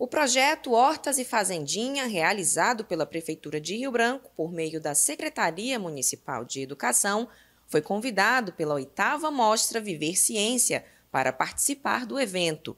O projeto Hortas e Fazendinha, realizado pela Prefeitura de Rio Branco por meio da Secretaria Municipal de Educação, foi convidado pela oitava Mostra Viver Ciência para participar do evento.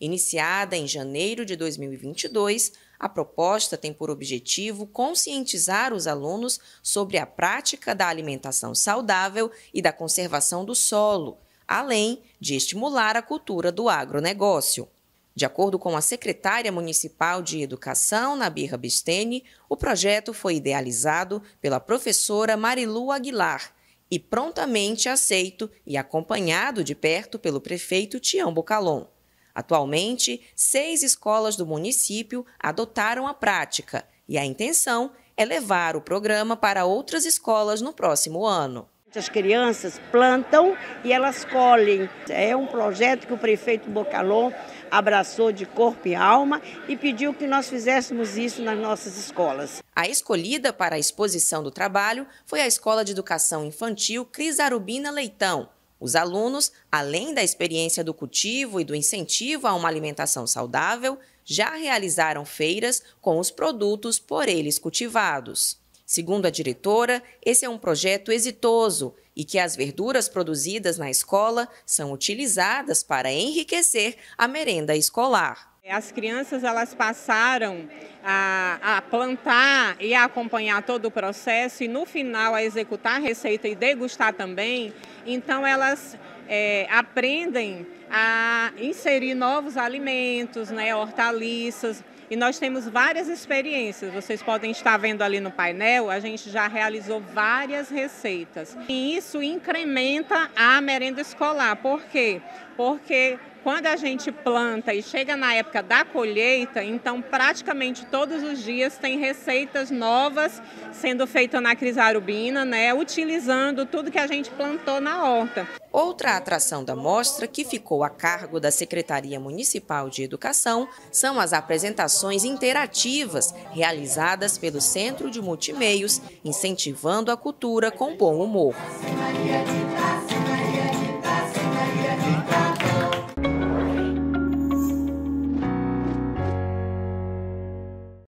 Iniciada em janeiro de 2022, a proposta tem por objetivo conscientizar os alunos sobre a prática da alimentação saudável e da conservação do solo, além de estimular a cultura do agronegócio. De acordo com a secretária municipal de Educação, Nabirra Bistene, o projeto foi idealizado pela professora Marilu Aguilar e prontamente aceito e acompanhado de perto pelo prefeito Tião Bocalon. Atualmente, seis escolas do município adotaram a prática e a intenção é levar o programa para outras escolas no próximo ano. As crianças plantam e elas colhem. É um projeto que o prefeito Bocalon abraçou de corpo e alma e pediu que nós fizéssemos isso nas nossas escolas. A escolhida para a exposição do trabalho foi a Escola de Educação Infantil Crisarubina Leitão. Os alunos, além da experiência do cultivo e do incentivo a uma alimentação saudável, já realizaram feiras com os produtos por eles cultivados. Segundo a diretora, esse é um projeto exitoso e que as verduras produzidas na escola são utilizadas para enriquecer a merenda escolar. As crianças elas passaram a, a, plantar e a acompanhar todo o processo e no final a executar a receita e degustar também. Então elas é, aprendem a inserir novos alimentos, né, hortaliças. E nós temos várias experiências. Vocês podem estar vendo ali no painel, a gente já realizou várias receitas. E isso incrementa a merenda escolar. Por quê? Porque quando a gente planta e chega na época da colheita, então praticamente todos os dias tem receitas novas sendo feitas na crisarubina, né? Utilizando tudo que a gente plantou na horta. Outra atração da mostra, que ficou a cargo da Secretaria Municipal de Educação, são as apresentações interativas realizadas pelo Centro de Multimeios, incentivando a cultura com bom humor.